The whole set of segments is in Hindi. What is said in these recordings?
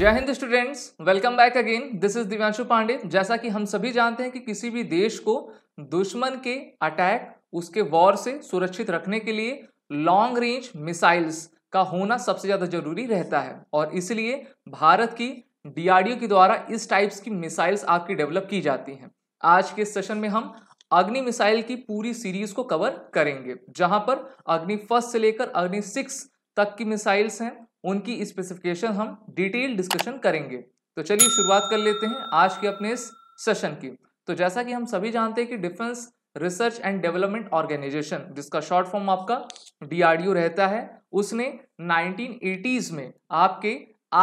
जय Hind students welcome back again this is Divyanshu Pandey जैसा कि हम सभी जानते हैं कि किसी भी देश को दुश्मन के अटैक उसके वॉर से सुरक्षित रखने के लिए लॉन्ग रेंज मिसाइल्स का होना सबसे ज़्यादा जरूरी रहता है और इसलिए भारत की डीआरडीओ के द्वारा इस टाइप्स की मिसाइल्स आपकी डेवलप की जाती हैं आज के सेशन में हम अग्नि मिसाइल की पूरी सीरीज को कवर करेंगे जहां पर अग्नि फर्स्ट से लेकर अग्नि सिक्स तक की मिसाइल्स हैं उनकी स्पेसिफिकेशन हम डिटेल डिस्कशन करेंगे तो चलिए शुरुआत कर लेते हैं आज के अपने इस सेशन की तो जैसा कि हम सभी जानते हैं कि defence research and development organisation जिसका शॉर्ट फॉर्म आपका डी रहता है उसने नाइनटीन में आपके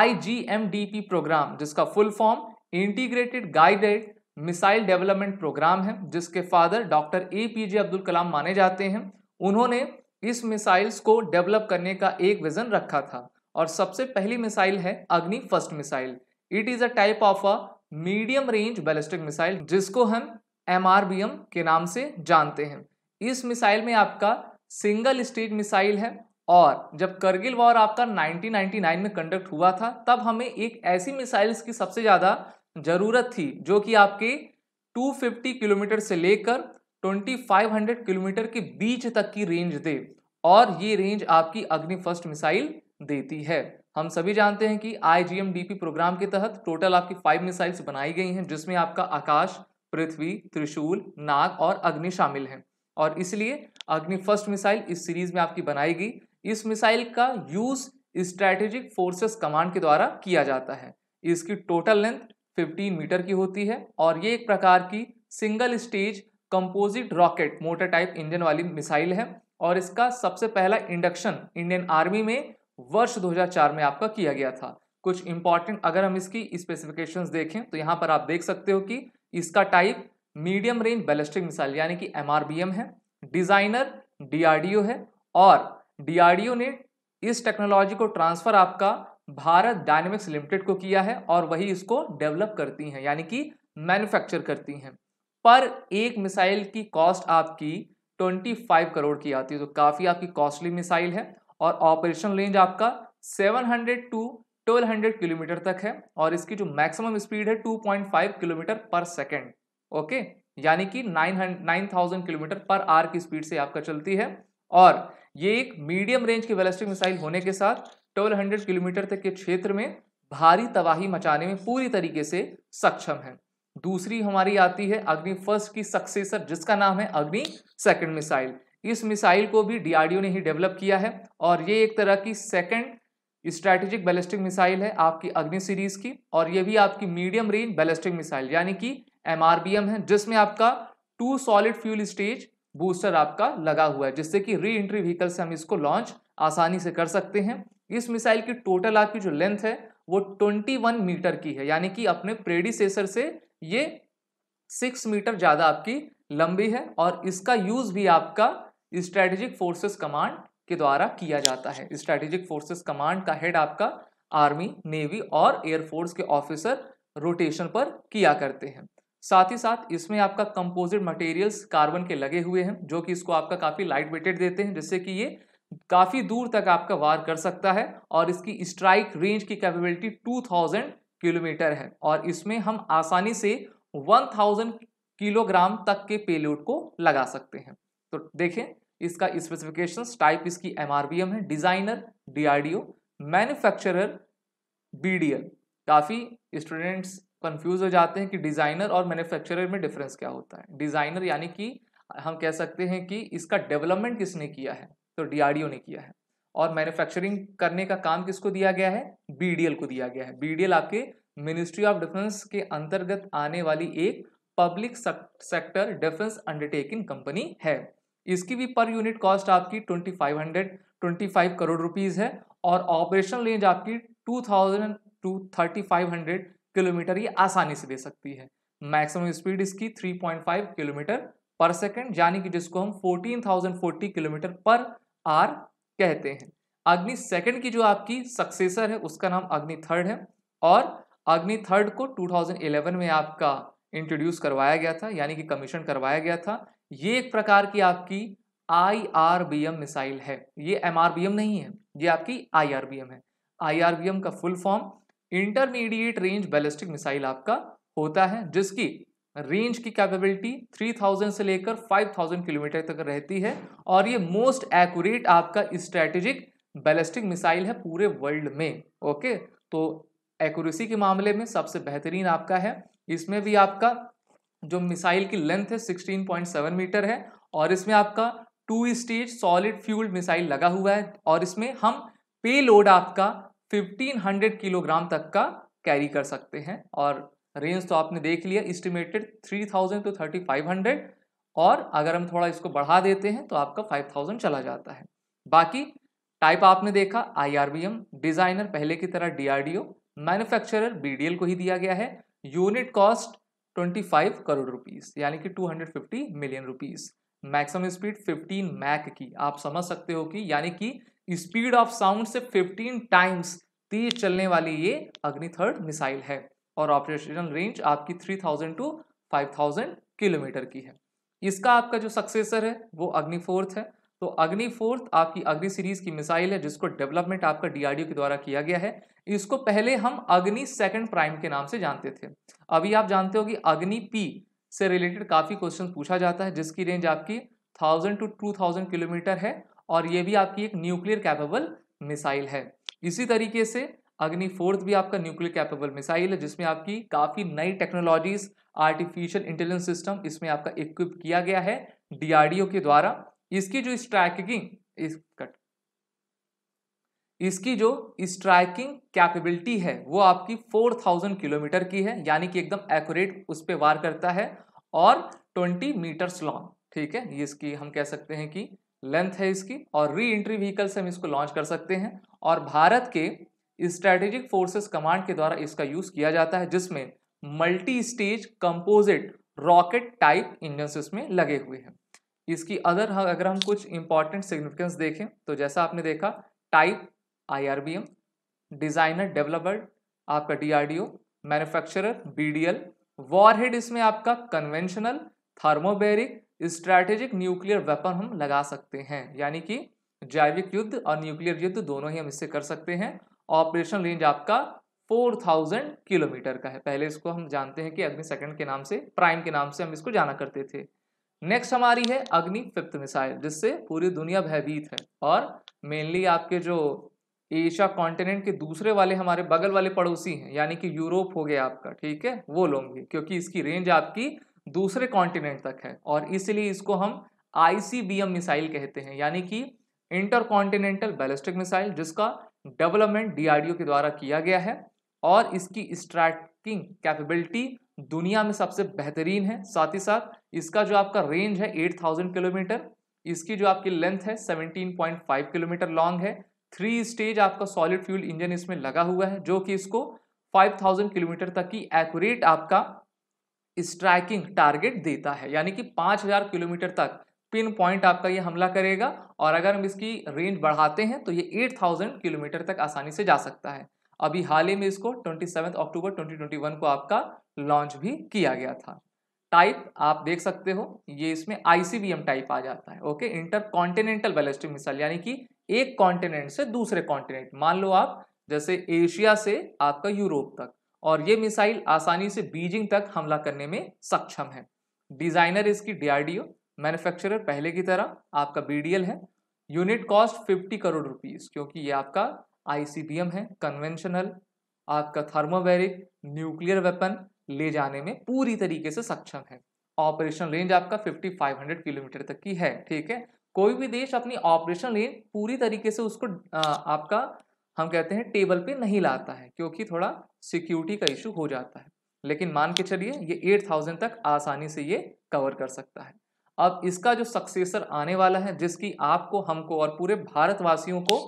आई प्रोग्राम जिसका full form integrated guided missile development programme है जिसके father doctor A P J Abdul Kalam माने जाते हैं उन्होंने इस मिसाइल्स को डेवलप करने का एक विजन रखा था और सबसे पहली मिसाइल है Agni first missile it is a type of a medium range ballistic missile जिसको हम एम के नाम से जानते हैं इस मिसाइल में आपका सिंगल स्टेज मिसाइल है और जब करगिल वॉर आपका 1999 में कंडक्ट हुआ था तब हमें एक ऐसी मिसाइल्स की सबसे ज़्यादा ज़रूरत थी जो कि आपके 250 किलोमीटर से लेकर 2500 किलोमीटर के बीच तक की रेंज दे और ये रेंज आपकी अग्नि फर्स्ट मिसाइल देती है हम सभी जानते हैं कि आईजीएमडीपी प्रोग्राम के तहत टोटल आपकी फाइव मिसाइल्स बनाई गई हैं जिसमें आपका आकाश पृथ्वी त्रिशूल नाग और अग्नि शामिल हैं और इसलिए अग्नि फर्स्ट मिसाइल इस सीरीज में आपकी बनाई गई इस मिसाइल का यूज स्ट्रैटेजिक फोर्सेस कमांड के द्वारा किया जाता है इसकी टोटल लेंथ 15 मीटर की होती है और ये एक प्रकार की single stage composite rocket motor type engine वाली मिसाइल है और इसका सबसे पहला इंडक्शन इंडियन आर्मी में वर्ष 2004 में आपका किया गया था कुछ इंपॉर्टेंट अगर हम इसकी स्पेसिफिकेशंस देखें तो यहाँ पर आप देख सकते हो कि इसका type medium range ballistic missile यानी कि एम है डिज़ाइनर डीआरडीओ है और डीआरडीओ ने इस टेक्नोलॉजी को ट्रांसफ़र आपका भारत डायनेमिक्स लिमिटेड को किया है और वही इसको डेवलप करती हैं यानी कि मैन्युफैक्चर करती हैं पर एक मिसाइल की कॉस्ट आपकी 25 करोड़ की आती है तो काफ़ी आपकी कॉस्टली मिसाइल है और ऑपरेशन रेंज आपका 700 टू 1200 किलोमीटर तक है और इसकी जो मैक्सिमम स्पीड है 2.5 किलोमीटर पर सेकेंड ओके यानी कि 9000 किलोमीटर पर आर की स्पीड से आपका चलती है और ये एक मीडियम रेंज की बैलिस्टिक मिसाइल होने के साथ हंड्रेड किलोमीटर तक के क्षेत्र में भारी तबाही मचाने में पूरी तरीके से सक्षम है दूसरी हमारी आती है अग्नि फर्स्ट की सक्सेसर जिसका नाम है अग्नि सेकंड मिसाइल इस मिसाइल को भी डीआरडीओ ने ही डेवलप किया है और ये एक तरह की सेकेंड स्ट्रैटेजिक बैलिस्टिक मिसाइल है आपकी अग्नि सीरीज की और ये भी आपकी मीडियम रेंज बैलिस्टिक मिसाइल यानी कि एम है जिसमें आपका two solid fuel stage booster आपका लगा हुआ है जिससे कि री एंट्री व्हीकल से हम इसको लॉन्च आसानी से कर सकते हैं इस मिसाइल की टोटल आपकी जो लेंथ है वो 21 मीटर की है यानी कि अपने प्रेडिसेसर से ये 6 मीटर ज़्यादा आपकी लंबी है और इसका यूज़ भी आपका स्ट्रेटेजिक फोर्सेस कमांड के द्वारा किया जाता है स्ट्रेटेजिक फोर्सेस कमांड का हेड आपका आर्मी नेवी और एयरफोर्स के ऑफिसर रोटेशन पर किया करते हैं साथ ही साथ इसमें आपका कंपोजिट मटेरियल्स कार्बन के लगे हुए हैं जो कि इसको आपका काफ़ी लाइट वेटेड देते हैं जिससे कि ये काफ़ी दूर तक आपका वार कर सकता है और इसकी स्ट्राइक रेंज की कैपेबिलिटी 2000 किलोमीटर है और इसमें हम आसानी से 1000 किलोग्राम तक के पेलोड को लगा सकते हैं तो देखें इसका स्पेसिफिकेशंस टाइप इसकी एमआरबीएम है डिजाइनर डीआरडीओ मैन्युफैक्चरर बीडीएल काफ़ी स्टूडेंट्स कंफ्यूज हो जाते हैं कि डिज़ाइनर और मैन्युफैक्चरर में डिफरेंस क्या होता है डिज़ाइनर यानी कि हम कह सकते हैं कि इसका डेवलपमेंट किसने किया है तो डीआरडीओ ने किया है और मैन्युफैक्चरिंग करने का काम किसको दिया गया है बीडीएल को दिया गया है बीडीएल आपके मिनिस्ट्री ऑफ डिफेंस के अंतर्गत आने वाली एक public sector defence undertaking company है इसकी भी पर यूनिट कॉस्ट आपकी 2500 25 करोड़ रुपीज़ है और ऑपरेशन रेंज आपकी 2000 टू 3500 किलोमीटर ये आसानी से दे सकती है मैक्सिमम स्पीड इसकी 3.5 किलोमीटर पर सेकंड यानी कि जिसको हम 14,040 किलोमीटर पर आर कहते हैं अग्नि सेकंड की जो आपकी सक्सेसर है उसका नाम अग्नि थर्ड है और अग्नि थर्ड को इलेवन में आपका इंट्रोड्यूस करवाया गया था यानी कि कमीशन करवाया गया था ये एक प्रकार की आपकी आई मिसाइल है ये एम नहीं है ये आपकी आई है आई का full form intermediate range ballistic missile आपका होता है जिसकी रेंज की कैपेबिलिटी 3000 से लेकर 5000 किलोमीटर तक रहती है और ये मोस्ट एक्यूरेट आपका स्ट्रेटेजिक बैलिस्टिक मिसाइल है पूरे वर्ल्ड में ओके तो एक्यूरेसी के मामले में सबसे बेहतरीन आपका है इसमें भी आपका जो मिसाइल की लेंथ है 16.7 मीटर है और इसमें आपका two stage solid fuelled missile लगा हुआ है और इसमें हम पे लोड आपका 1500 किलोग्राम तक का कैरी कर सकते हैं और रेंज तो आपने देख लिया थ्री 3000 टू 3500 और अगर हम थोड़ा इसको बढ़ा देते हैं तो आपका 5000 चला जाता है बाकी टाइप आपने देखा एम डिजाइनर पहले की तरह डीआरडीओ मैन्युफैक्चरर एल को ही दिया गया है यूनिट कॉस्ट 25 करोड़ रुपीस यानी कि 250 million rupees maximum speed 15 Mach की आप समझ सकते हो कि यानी कि स्पीड ऑफ साउंड से 15 टाइम्स तेज चलने वाली ये अग्नि थर्ड मिसाइल है और ऑपरेशनल रेंज आपकी 3000 टू 5000 किलोमीटर की है इसका आपका जो सक्सेसर है वो अग्नि फोर्थ है तो अग्नि फोर्थ आपकी अग्नि सीरीज की मिसाइल है जिसको डेवलपमेंट आपका डीआरडीओ के द्वारा किया गया है इसको पहले हम अग्नि सेकंड प्राइम के नाम से जानते थे अभी आप जानते हो कि अग्नि पी से रिलेटेड काफ़ी क्वेश्चन पूछा जाता है जिसकी रेंज आपकी thousand to two thousand kilometre है और ये भी आपकी एक न्यूक्लियर कैपेबल मिसाइल है इसी तरीके से अग्नि फोर्थ भी आपका न्यूक्लियर कैपेबल मिसाइल है जिसमें आपकी काफ़ी नई टेक्नोलॉजीज आर्टिफिशियल इंटेलिजेंस सिस्टम इसमें आपका इक्विप किया गया है डीआरडीओ के द्वारा इसकी जो स्ट्राइकिंग इस कट इसकी जो स्ट्राइकिंग कैपेबिलिटी है वो आपकी 4000 किलोमीटर की है यानी कि एकदम एक्यूरेट उस पर वार करता है और 20 मीटर्स लॉन्ग ठीक है इसकी हम कह सकते हैं कि लेंथ है इसकी और री एंट्री व्हीकल से हम इसको लॉन्च कर सकते हैं और भारत के स्ट्रेटेजिक फोर्सेस कमांड के द्वारा इसका यूज किया जाता है जिसमें multi stage composite rocket type engine इसमें लगे हुए हैं इसकी अदर अगर हम कुछ इंपॉर्टेंट सिग्निफिकेंस देखें तो जैसा आपने देखा टाइप आईआरबीएम डिजाइनर डेवलपर आपका डीआरडीओ मैन्युफैक्चरर बीडीएल वॉरहेड इसमें आपका conventional thermobaric strategic nuclear weapon हम लगा सकते हैं यानी कि जैविक युद्ध और न्यूक्लियर युद्ध दोनों ही हम इससे कर सकते हैं ऑपरेशन रेंज आपका 4000 किलोमीटर का है पहले इसको हम जानते हैं कि अग्नि सेकंड के नाम से प्राइम के नाम से हम इसको जाना करते थे नेक्स्ट हमारी है अग्नि फिफ्थ मिसाइल जिससे पूरी दुनिया भयभीत है और मेनली आपके जो एशिया कॉन्टिनेंट के दूसरे वाले हमारे बगल वाले पड़ोसी हैं यानी कि यूरोप हो गया आपका ठीक है वो लोग भी क्योंकि इसकी रेंज आपकी दूसरे कॉन्टिनेंट तक है और इसलिए इसको हम आईसीबीएम मिसाइल कहते हैं यानी कि इंटर कॉन्टिनेंटल बैलिस्टिक मिसाइल जिसका डेवलपमेंट डीआरडीओ के द्वारा किया गया है और इसकी स्ट्रैकिंग कैपेबिलिटी दुनिया में सबसे बेहतरीन है साथ ही साथ इसका जो आपका रेंज है 8000 किलोमीटर इसकी जो आपकी लेंथ है 17.5 किलोमीटर लॉन्ग है थ्री स्टेज आपका सॉलिड फ्यूल इंजन इसमें लगा हुआ है जो कि इसको 5000 किलोमीटर तक की एक्यूरेट आपका स्ट्राइकिंग टारगेट देता है यानी कि 5000 किलोमीटर तक पिन पॉइंट आपका ये हमला करेगा और अगर हम इसकी रेंज बढ़ाते हैं तो ये 8000 किलोमीटर तक आसानी से जा सकता है अभी हाल ही में इसको 27 अक्टूबर 2021 को आपका लॉन्च भी किया गया था टाइप आप देख सकते हो ये इसमें आईसीबीएम टाइप आ जाता है okay intercontinental ballistic missile यानी कि एक कॉन्टिनेंट से दूसरे कॉन्टिनेंट मान लो आप जैसे एशिया से आपका यूरोप तक और ये मिसाइल आसानी से बीजिंग तक हमला करने में सक्षम है डिजाइनर इसकी डीआरडीओ मैन्युफैक्चरर पहले की तरह आपका बीडीएल है यूनिट कॉस्ट 50 करोड़ रुपीस क्योंकि ये आपका आईसीबीएम है कन्वेंशनल आपका थर्मोवेरिक न्यूक्लियर वेपन ले जाने में पूरी तरीके से सक्षम है ऑपरेशन रेंज आपका 5500 किलोमीटर तक की है ठीक है कोई भी देश अपनी ऑपरेशन रेंज पूरी तरीके से उसको आ, आपका हम कहते हैं टेबल पे नहीं लाता है क्योंकि थोड़ा सिक्योरिटी का इशू हो जाता है लेकिन मान के चलिए ये 8000 तक आसानी से ये कवर कर सकता है अब इसका जो सक्सेसर आने वाला है जिसकी आपको हमको और पूरे भारतवासियों को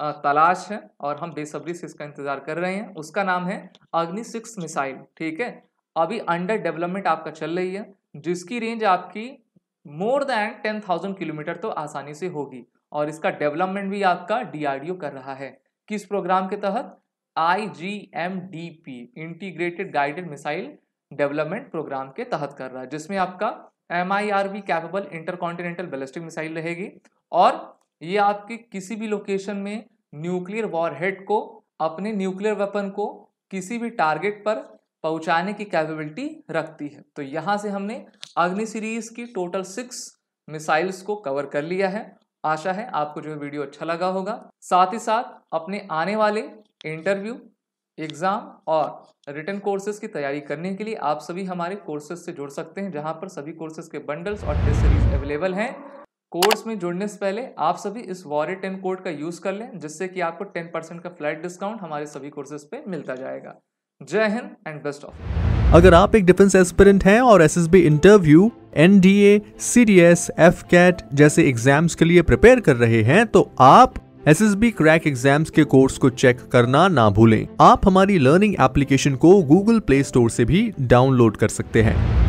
तलाश है और हम बेसब्री से इसका इंतजार कर रहे हैं उसका नाम है अग्नि सिक्स मिसाइल ठीक है अभी अंडर डेवलपमेंट आपका चल रही है जिसकी रेंज आपकी more than ten thousand kilometre तो आसानी से होगी और इसका डेवलपमेंट भी आपका डीआरडीओ कर रहा है किस प्रोग्राम के तहत I G M D P integrated guided missile development programme के तहत कर रहा है जिसमें आपका M I R capable intercontinental ballistic missile रहेगी और ये आपके किसी भी लोकेशन में न्यूक्लियर वॉरहेड को अपने न्यूक्लियर वेपन को किसी भी टारगेट पर पहुंचाने की कैपेबिलिटी रखती है तो यहाँ से हमने अग्नि सीरीज की टोटल सिक्स मिसाइल्स को कवर कर लिया है आशा है आपको जो वीडियो अच्छा लगा होगा साथ ही साथ अपने आने वाले इंटरव्यू एग्ज़ाम और रिटर्न कोर्सेज की तैयारी करने के लिए आप सभी हमारे कोर्सेज से जुड़ सकते हैं जहाँ पर सभी कोर्सेज के बंडल्स और टेस्ट सीरीज अवेलेबल हैं कोर्स में जुड़ने से पहले आप सभी इस वॉरे टेन कोड का यूज़ कर लें जिससे कि आपको टेन परसेंट का फ्लैट डिस्काउंट हमारे सभी कोर्सेज पे मिलता जाएगा जय हिंद एंड बेस्ट ऑफ अगर आप एक डिफेंस एस्पिरेंट हैं और S interview N D A C D S F CAT जैसे एग्जाम्स के लिए प्रिपेयर कर रहे हैं तो आप S S B crack exam के कोर्स को चेक करना ना भूलें आप हमारी लर्निंग एप्लीकेशन को गूगल प्ले स्टोर से भी डाउनलोड कर सकते हैं